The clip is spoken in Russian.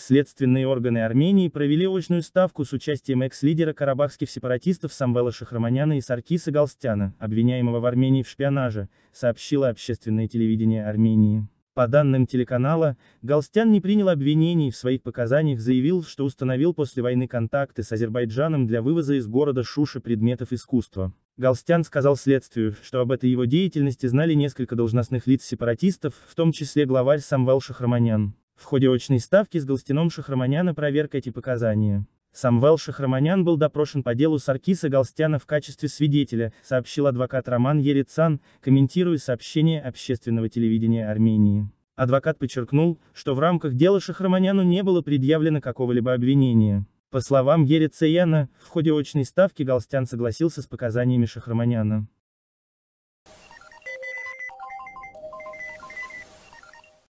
Следственные органы Армении провели очную ставку с участием экс-лидера карабахских сепаратистов Самвела Шахраманяна и Саркиса Галстяна, обвиняемого в Армении в шпионаже, сообщило общественное телевидение Армении. По данным телеканала, Галстян не принял обвинений в своих показаниях заявил, что установил после войны контакты с Азербайджаном для вывоза из города Шуши предметов искусства. Галстян сказал следствию, что об этой его деятельности знали несколько должностных лиц сепаратистов, в том числе главарь Самвел Шахраманян. В ходе очной ставки с Галстином Шахраманяна проверка эти показания. Самвел Шахраманян был допрошен по делу Саркиса Галстяна в качестве свидетеля, сообщил адвокат Роман Ерицан, комментируя сообщение общественного телевидения Армении. Адвокат подчеркнул, что в рамках дела Шахраманяну не было предъявлено какого-либо обвинения. По словам Ерицеяна, в ходе очной ставки Галстян согласился с показаниями Шахраманяна.